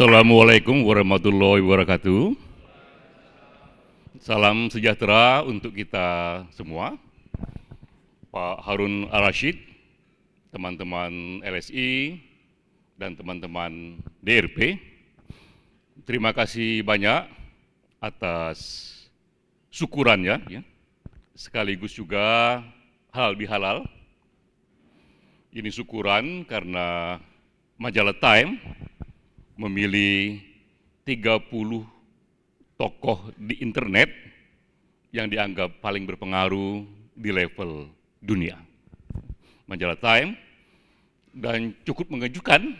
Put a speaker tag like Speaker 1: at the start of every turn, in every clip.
Speaker 1: Assalamualaikum warahmatullahi wabarakatuh. Salam sejahtera untuk kita semua. Pak Harun Arashid, rashid teman-teman LSI, dan teman-teman DRP. Terima kasih banyak atas syukurannya, ya. sekaligus juga halal bihalal. Ini syukuran karena majalah Time memilih 30 tokoh di internet yang dianggap paling berpengaruh di level dunia. Majalah Time dan cukup mengejutkan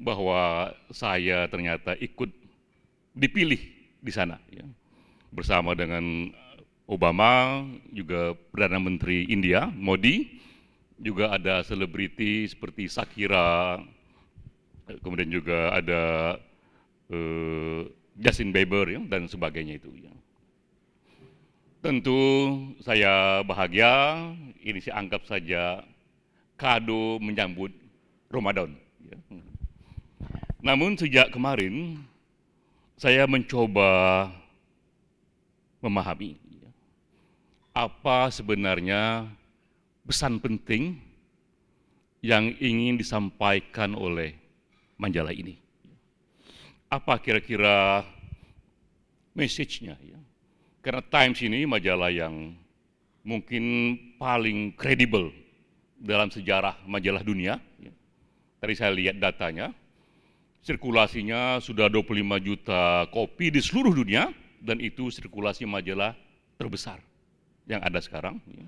Speaker 1: bahwa saya ternyata ikut dipilih di sana ya. bersama dengan Obama juga perdana menteri India Modi juga ada selebriti seperti Shakira kemudian juga ada uh, Justin Bieber ya, dan sebagainya itu. Ya. Tentu saya bahagia, ini saya anggap saja kado menyambut Ramadan. Ya. Namun sejak kemarin saya mencoba memahami ya, apa sebenarnya pesan penting yang ingin disampaikan oleh majalah ini. Apa kira-kira message-nya ya? Karena Times ini majalah yang mungkin paling kredibel dalam sejarah majalah dunia. Ya. Tadi saya lihat datanya, sirkulasinya sudah 25 juta kopi di seluruh dunia dan itu sirkulasi majalah terbesar yang ada sekarang. Ya.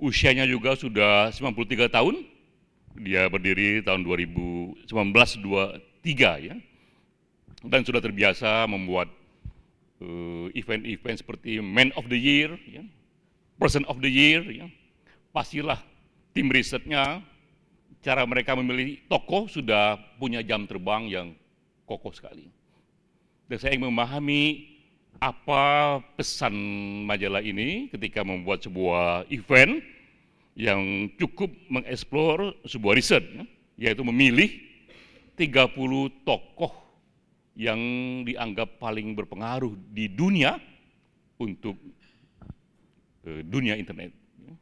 Speaker 1: Usianya juga sudah 93 tahun, dia berdiri tahun 2019 23 ya. Dan sudah terbiasa membuat eh, event-event uh, seperti Man of the Year, ya, Person of the Year, ya. pastilah tim risetnya, cara mereka memilih tokoh sudah punya jam terbang yang kokoh sekali. Dan saya ingin memahami apa pesan majalah ini ketika membuat sebuah event, yang cukup mengeksplor sebuah riset, ya, yaitu memilih 30 tokoh yang dianggap paling berpengaruh di dunia untuk eh, dunia internet. Ya.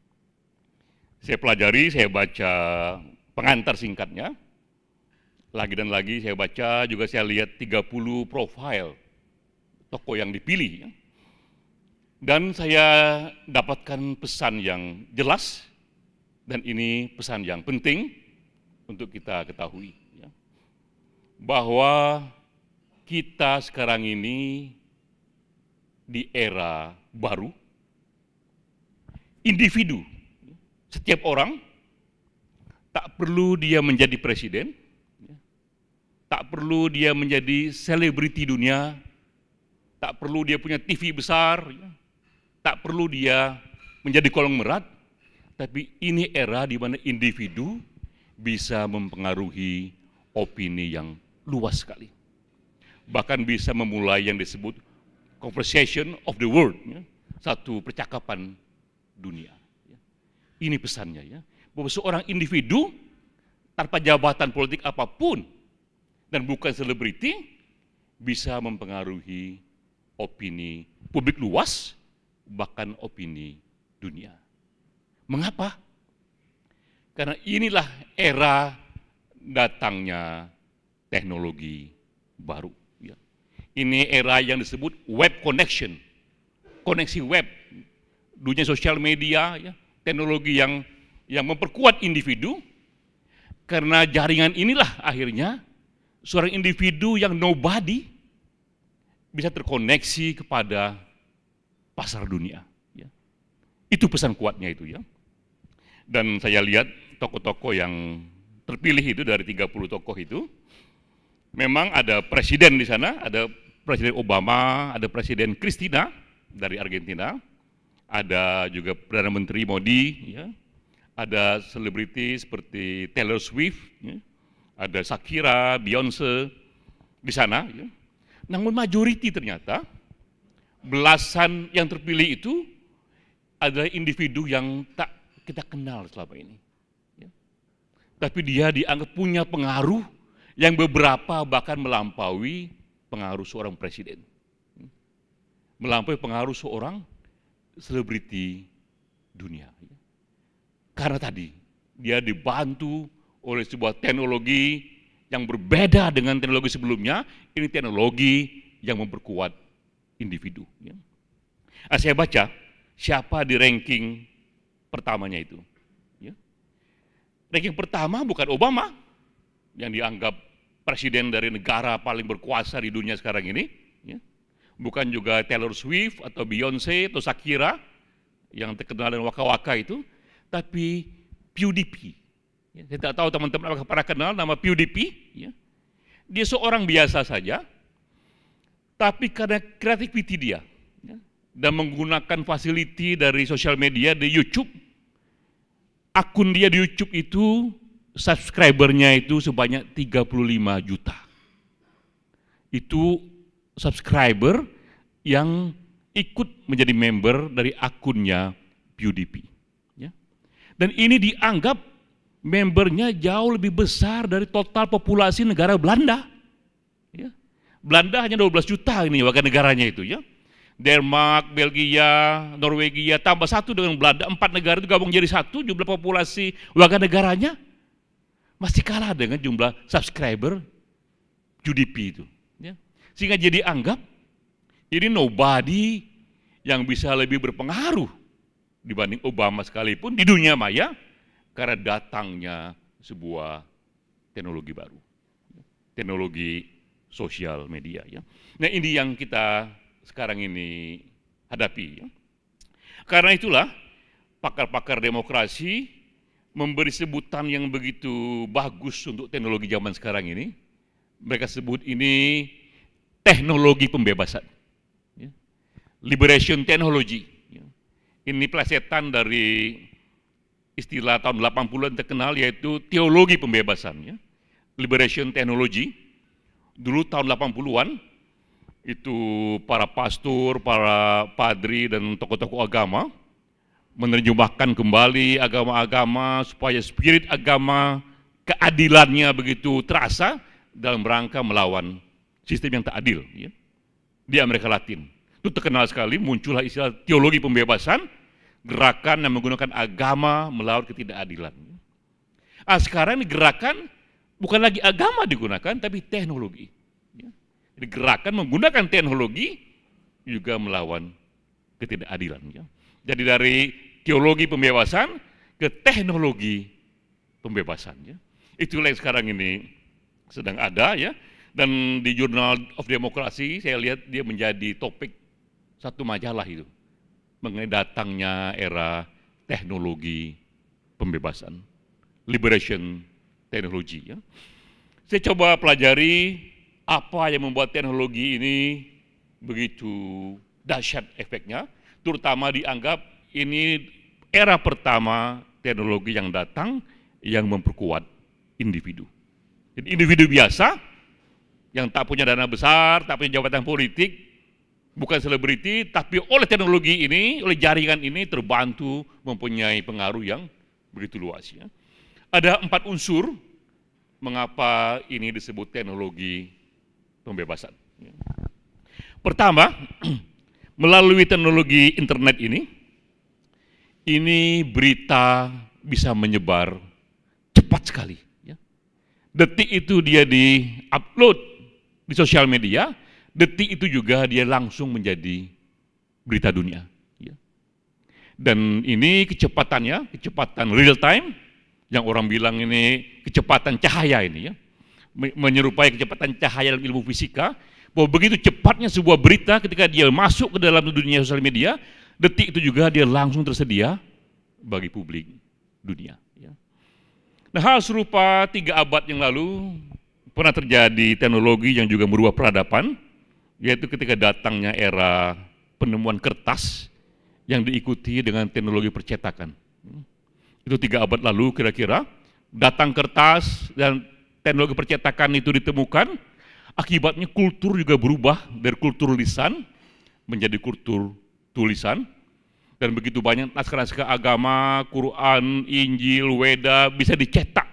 Speaker 1: Saya pelajari, saya baca pengantar singkatnya, lagi dan lagi saya baca, juga saya lihat 30 profil tokoh yang dipilih. Ya. Dan saya dapatkan pesan yang jelas, dan ini pesan yang penting untuk kita ketahui. Ya. Bahwa kita sekarang ini di era baru, individu, setiap orang, tak perlu dia menjadi presiden, ya. tak perlu dia menjadi selebriti dunia, tak perlu dia punya TV besar, ya. tak perlu dia menjadi kolong merat, tapi ini era di mana individu bisa mempengaruhi opini yang luas sekali. Bahkan bisa memulai yang disebut conversation of the world, ya. satu percakapan dunia. Ya. Ini pesannya ya, bahwa seorang individu tanpa jabatan politik apapun dan bukan selebriti bisa mempengaruhi opini publik luas bahkan opini dunia. Mengapa? Karena inilah era datangnya teknologi baru. Ya. Ini era yang disebut web connection, koneksi web, dunia sosial media, ya, teknologi yang yang memperkuat individu. Karena jaringan inilah akhirnya seorang individu yang nobody bisa terkoneksi kepada pasar dunia. Ya. Itu pesan kuatnya itu ya. Dan saya lihat tokoh-tokoh yang terpilih itu dari 30 tokoh itu, memang ada presiden di sana, ada presiden Obama, ada presiden Kristina dari Argentina, ada juga Perdana Menteri Modi, ya, ada selebriti seperti Taylor Swift, ya, ada Shakira, Beyonce di sana. Ya. Namun majoriti ternyata belasan yang terpilih itu adalah individu yang tak kita kenal selama ini. Ya. Tapi dia dianggap punya pengaruh yang beberapa bahkan melampaui pengaruh seorang presiden. Ya. Melampaui pengaruh seorang selebriti dunia. Ya. Karena tadi dia dibantu oleh sebuah teknologi yang berbeda dengan teknologi sebelumnya, ini teknologi yang memperkuat individu. Ya. Nah, saya baca siapa di ranking pertamanya itu. Ya. Ranking pertama bukan Obama yang dianggap presiden dari negara paling berkuasa di dunia sekarang ini. Ya. Bukan juga Taylor Swift atau Beyonce atau Shakira yang terkenal dengan waka-waka itu. Tapi PewDiePie. Ya. Saya tidak tahu teman-teman apakah pernah kenal nama PewDiePie. Ya. Dia seorang biasa saja, tapi karena kreativiti dia, dan menggunakan fasiliti dari sosial media di YouTube. Akun dia di YouTube itu subscribernya itu sebanyak 35 juta. Itu subscriber yang ikut menjadi member dari akunnya PewDiePie. Ya. Dan ini dianggap membernya jauh lebih besar dari total populasi negara Belanda. Ya. Belanda hanya 12 juta ini warga negaranya itu ya. Denmark, Belgia, Norwegia, tambah satu dengan Belanda, empat negara itu gabung jadi satu, jumlah populasi warga negaranya masih kalah dengan jumlah subscriber GDP itu. Ya. Sehingga jadi anggap ini nobody yang bisa lebih berpengaruh dibanding Obama sekalipun di dunia maya karena datangnya sebuah teknologi baru, teknologi sosial media. Ya. Nah ini yang kita sekarang ini hadapi. Karena itulah pakar-pakar demokrasi memberi sebutan yang begitu bagus untuk teknologi zaman sekarang ini. Mereka sebut ini teknologi pembebasan. Ya. Liberation technology. Ya. Ini plesetan dari istilah tahun 80-an terkenal yaitu teologi pembebasan. Ya. Liberation technology. Dulu tahun 80-an itu para pastor, para padri dan tokoh-tokoh agama menerjemahkan kembali agama-agama supaya spirit agama keadilannya begitu terasa dalam rangka melawan sistem yang tak adil ya. di Amerika Latin. Itu terkenal sekali muncullah istilah teologi pembebasan, gerakan yang menggunakan agama melawan ketidakadilan. Ah sekarang ini gerakan bukan lagi agama digunakan tapi teknologi. Gerakan menggunakan teknologi juga melawan ketidakadilan. Jadi dari teologi pembebasan ke teknologi pembebasan. Ya. Itulah yang sekarang ini sedang ada ya. Dan di Journal of Demokrasi saya lihat dia menjadi topik satu majalah itu mengenai datangnya era teknologi pembebasan, liberation technology. Ya. Saya coba pelajari apa yang membuat teknologi ini begitu dahsyat efeknya, terutama dianggap ini era pertama teknologi yang datang yang memperkuat individu. Jadi individu biasa yang tak punya dana besar, tak punya jabatan politik, bukan selebriti, tapi oleh teknologi ini, oleh jaringan ini terbantu mempunyai pengaruh yang begitu luas. Ya. Ada empat unsur mengapa ini disebut teknologi pembebasan. Pertama, melalui teknologi internet ini, ini berita bisa menyebar cepat sekali. Ya. Detik itu dia di-upload di sosial media, detik itu juga dia langsung menjadi berita dunia. Ya. Dan ini kecepatannya, kecepatan real time, yang orang bilang ini kecepatan cahaya ini ya menyerupai kecepatan cahaya dalam ilmu fisika, bahwa begitu cepatnya sebuah berita ketika dia masuk ke dalam dunia sosial media, detik itu juga dia langsung tersedia bagi publik dunia. Ya. Nah hal serupa tiga abad yang lalu pernah terjadi teknologi yang juga merubah peradaban, yaitu ketika datangnya era penemuan kertas yang diikuti dengan teknologi percetakan. Itu tiga abad lalu kira-kira, datang kertas dan teknologi percetakan itu ditemukan, akibatnya kultur juga berubah dari kultur lisan menjadi kultur tulisan. Dan begitu banyak naskah-naskah agama, Quran, Injil, Weda bisa dicetak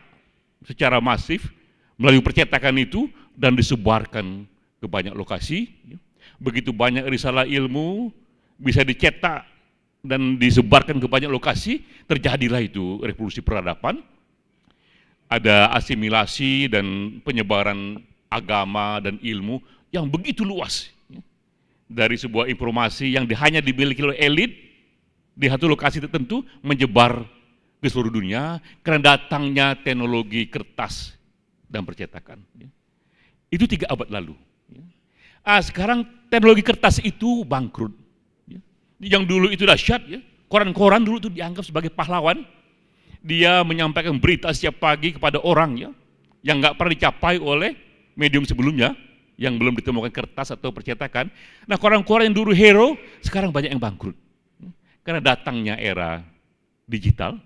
Speaker 1: secara masif melalui percetakan itu dan disebarkan ke banyak lokasi. Begitu banyak risalah ilmu bisa dicetak dan disebarkan ke banyak lokasi, terjadilah itu revolusi peradaban ada asimilasi dan penyebaran agama dan ilmu yang begitu luas ya. dari sebuah informasi yang hanya dimiliki oleh elit di satu lokasi tertentu menyebar ke seluruh dunia karena datangnya teknologi kertas dan percetakan. Ya. Itu tiga abad lalu. Ya. Ah, sekarang teknologi kertas itu bangkrut. Yang dulu itu dahsyat, ya. koran-koran dulu itu dianggap sebagai pahlawan, dia menyampaikan berita setiap pagi kepada orang ya, yang nggak pernah dicapai oleh medium sebelumnya, yang belum ditemukan kertas atau percetakan. Nah koran-koran yang dulu hero, sekarang banyak yang bangkrut. Karena datangnya era digital.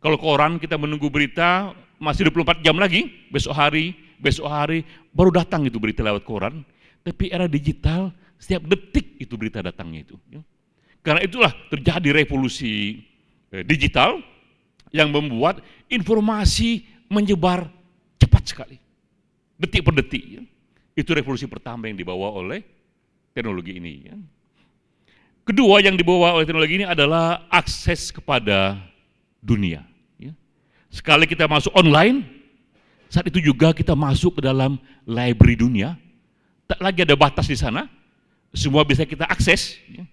Speaker 1: Kalau koran kita menunggu berita masih 24 jam lagi, besok hari, besok hari, baru datang itu berita lewat koran. Tapi era digital, setiap detik itu berita datangnya itu. Ya. Karena itulah terjadi revolusi eh, digital, yang membuat informasi menyebar cepat sekali. Detik per detik. Ya. Itu revolusi pertama yang dibawa oleh teknologi ini. Ya. Kedua yang dibawa oleh teknologi ini adalah akses kepada dunia. Ya. Sekali kita masuk online, saat itu juga kita masuk ke dalam library dunia. Tak lagi ada batas di sana, semua bisa kita akses. Ya.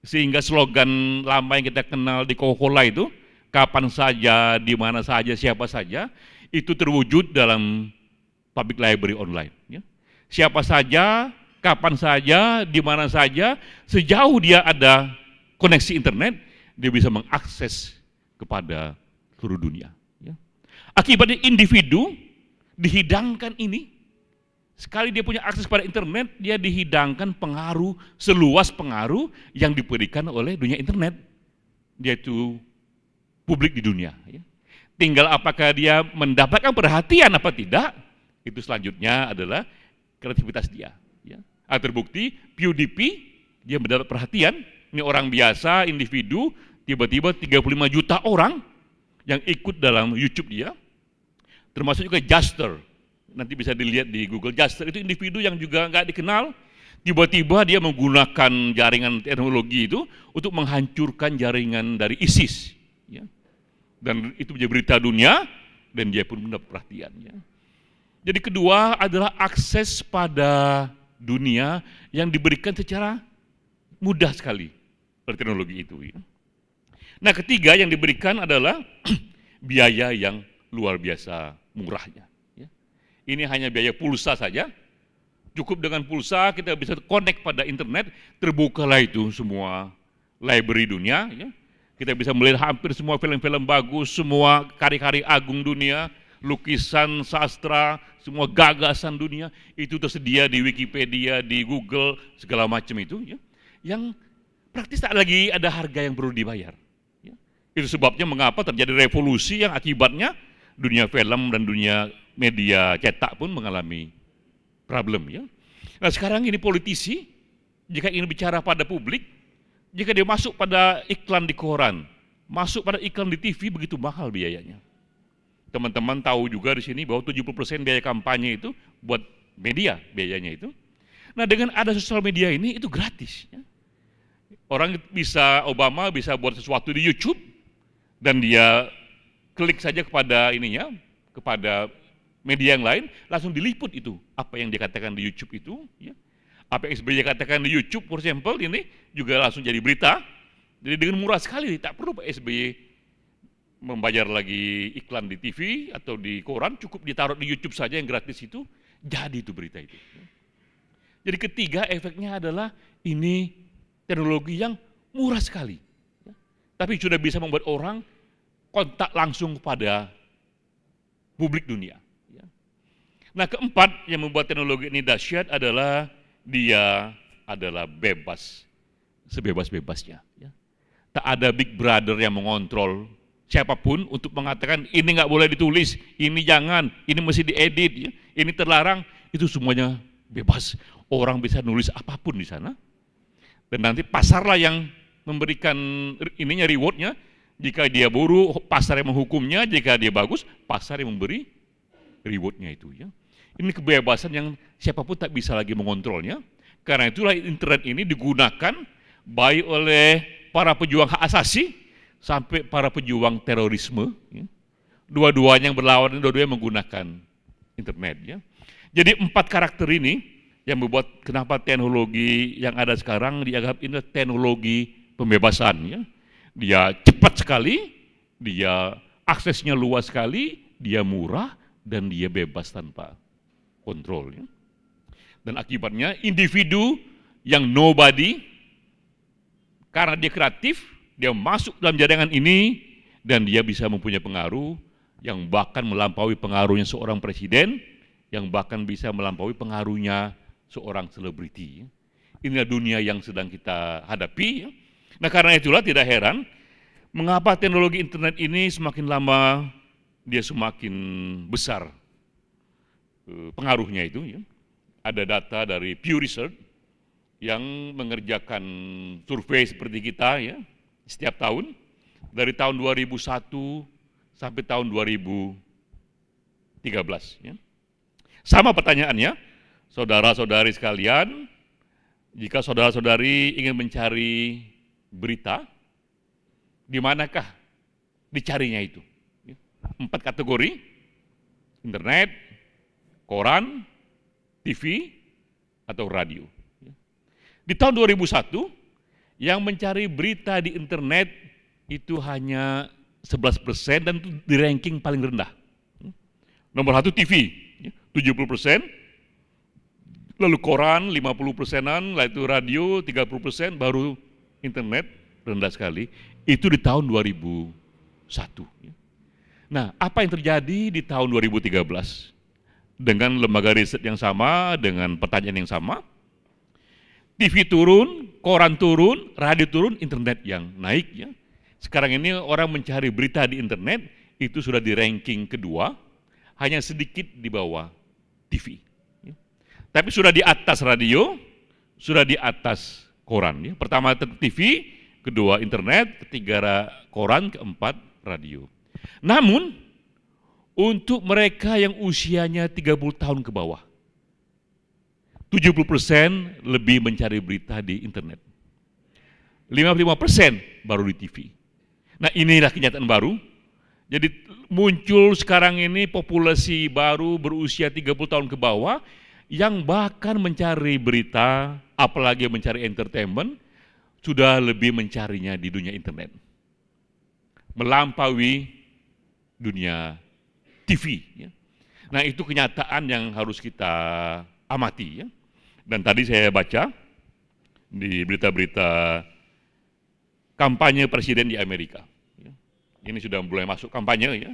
Speaker 1: Sehingga slogan lama yang kita kenal di Coca-Cola itu, kapan saja, di mana saja, siapa saja, itu terwujud dalam public library online. Ya. Siapa saja, kapan saja, di mana saja, sejauh dia ada koneksi internet, dia bisa mengakses kepada seluruh dunia. Ya. Akibatnya individu dihidangkan ini, sekali dia punya akses pada internet, dia dihidangkan pengaruh, seluas pengaruh yang diberikan oleh dunia internet. Dia publik di dunia. Ya. Tinggal apakah dia mendapatkan perhatian apa tidak, itu selanjutnya adalah kreativitas dia. Ya. Ah, terbukti PewDiePie, dia mendapat perhatian, ini orang biasa, individu, tiba-tiba 35 juta orang yang ikut dalam YouTube dia, termasuk juga Juster. Nanti bisa dilihat di Google Juster itu individu yang juga nggak dikenal, tiba-tiba dia menggunakan jaringan teknologi itu untuk menghancurkan jaringan dari ISIS. Ya. Dan itu menjadi berita dunia, dan dia pun mendapat perhatiannya. Jadi kedua adalah akses pada dunia yang diberikan secara mudah sekali oleh teknologi itu. Nah ketiga yang diberikan adalah biaya yang luar biasa murahnya. Ini hanya biaya pulsa saja. Cukup dengan pulsa kita bisa connect pada internet, terbukalah itu semua library dunia. Ya. Kita bisa melihat hampir semua film-film bagus, semua kari-kari agung dunia, lukisan sastra, semua gagasan dunia itu tersedia di Wikipedia, di Google, segala macam itu ya. Yang praktis tak lagi ada harga yang perlu dibayar. Ya. Itu sebabnya mengapa terjadi revolusi yang akibatnya dunia film dan dunia media cetak pun mengalami problem ya. Nah sekarang ini politisi jika ingin bicara pada publik jika dia masuk pada iklan di koran, masuk pada iklan di TV begitu mahal biayanya. Teman-teman tahu juga di sini bahwa 70% biaya kampanye itu buat media biayanya itu. Nah dengan ada sosial media ini itu gratis. Ya. Orang bisa Obama bisa buat sesuatu di YouTube dan dia klik saja kepada ininya kepada media yang lain langsung diliput itu apa yang dikatakan di YouTube itu ya apa yang SBY katakan di YouTube, for example, ini juga langsung jadi berita. Jadi dengan murah sekali, tak perlu Pak SBY membayar lagi iklan di TV atau di koran, cukup ditaruh di YouTube saja yang gratis itu, jadi itu berita itu. Jadi ketiga efeknya adalah ini teknologi yang murah sekali. Tapi sudah bisa membuat orang kontak langsung kepada publik dunia. Nah keempat yang membuat teknologi ini dahsyat adalah dia adalah bebas sebebas-bebasnya. Ya. Tak ada big brother yang mengontrol siapapun untuk mengatakan ini nggak boleh ditulis, ini jangan, ini mesti diedit, ya. ini terlarang, itu semuanya bebas. Orang bisa nulis apapun di sana. Dan nanti pasarlah yang memberikan ininya rewardnya. Jika dia buruk, pasar yang menghukumnya. Jika dia bagus, pasar yang memberi rewardnya itu. Ya. Ini kebebasan yang siapapun tak bisa lagi mengontrolnya. Karena itulah internet ini digunakan baik oleh para pejuang hak asasi sampai para pejuang terorisme. Ya. Dua-duanya yang berlawanan, dua-duanya menggunakan internet. Ya. Jadi empat karakter ini yang membuat kenapa teknologi yang ada sekarang dianggap ini teknologi pembebasan. Ya. Dia cepat sekali, dia aksesnya luas sekali, dia murah, dan dia bebas tanpa kontrol. Dan akibatnya individu yang nobody, karena dia kreatif, dia masuk dalam jaringan ini, dan dia bisa mempunyai pengaruh yang bahkan melampaui pengaruhnya seorang presiden, yang bahkan bisa melampaui pengaruhnya seorang selebriti. Inilah dunia yang sedang kita hadapi. Nah karena itulah tidak heran mengapa teknologi internet ini semakin lama dia semakin besar Eh, pengaruhnya itu. Ya. Ada data dari Pew Research yang mengerjakan survei seperti kita ya setiap tahun dari tahun 2001 sampai tahun 2013 ya. Sama pertanyaannya, saudara-saudari sekalian, jika saudara-saudari ingin mencari berita, di manakah dicarinya itu? Ya, empat kategori, internet, koran, TV, atau radio. Di tahun 2001, yang mencari berita di internet itu hanya 11 persen dan itu di ranking paling rendah. Nomor satu TV, 70 persen, lalu koran 50 persenan, lalu itu radio 30 persen, baru internet rendah sekali. Itu di tahun 2001. Nah, apa yang terjadi di tahun 2013? dengan lembaga riset yang sama, dengan pertanyaan yang sama. TV turun, koran turun, radio turun, internet yang naik ya. Sekarang ini orang mencari berita di internet itu sudah di ranking kedua, hanya sedikit di bawah TV. Ya. Tapi sudah di atas radio, sudah di atas koran. Ya. Pertama TV, kedua internet, ketiga koran, keempat radio. Namun untuk mereka yang usianya 30 tahun ke bawah. 70% lebih mencari berita di internet. 55% baru di TV. Nah inilah kenyataan baru. Jadi muncul sekarang ini populasi baru berusia 30 tahun ke bawah yang bahkan mencari berita, apalagi mencari entertainment, sudah lebih mencarinya di dunia internet. Melampaui dunia TV. Ya. Nah itu kenyataan yang harus kita amati. Ya. Dan tadi saya baca di berita-berita kampanye presiden di Amerika. Ya. Ini sudah mulai masuk kampanye ya.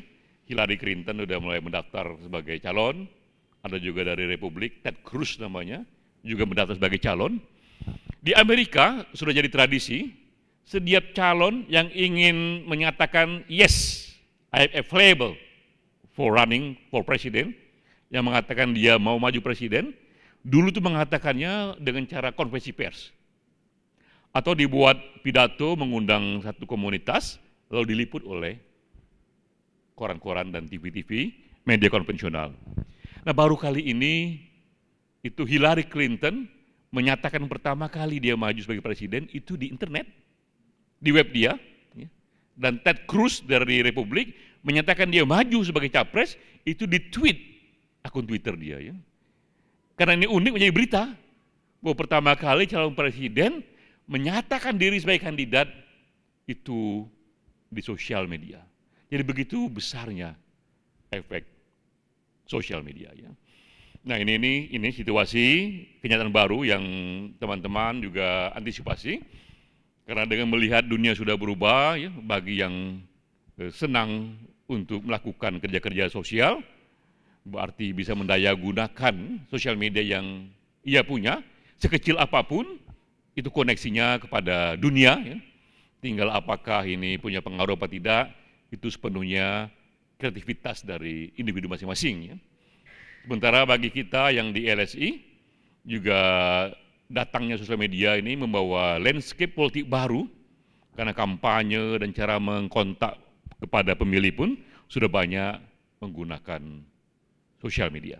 Speaker 1: Hillary Clinton sudah mulai mendaftar sebagai calon. Ada juga dari Republik, Ted Cruz namanya, juga mendaftar sebagai calon. Di Amerika sudah jadi tradisi, setiap calon yang ingin menyatakan yes, I a available, for running for president, yang mengatakan dia mau maju presiden, dulu tuh mengatakannya dengan cara konvensi pers. Atau dibuat pidato mengundang satu komunitas, lalu diliput oleh koran-koran dan TV-TV, media konvensional. Nah baru kali ini, itu Hillary Clinton menyatakan pertama kali dia maju sebagai presiden itu di internet, di web dia, ya. dan Ted Cruz dari Republik menyatakan dia maju sebagai capres itu di tweet akun Twitter dia ya. Karena ini unik menjadi berita bahwa pertama kali calon presiden menyatakan diri sebagai kandidat itu di sosial media. Jadi begitu besarnya efek sosial media ya. Nah ini ini ini situasi kenyataan baru yang teman-teman juga antisipasi karena dengan melihat dunia sudah berubah ya bagi yang eh, senang untuk melakukan kerja-kerja sosial, berarti bisa mendaya gunakan sosial media yang ia punya, sekecil apapun, itu koneksinya kepada dunia. Ya. Tinggal apakah ini punya pengaruh atau tidak, itu sepenuhnya kreativitas dari individu masing-masing. Ya. Sementara bagi kita yang di LSI, juga datangnya sosial media ini membawa landscape politik baru, karena kampanye dan cara mengkontak kepada pemilih pun sudah banyak menggunakan sosial media.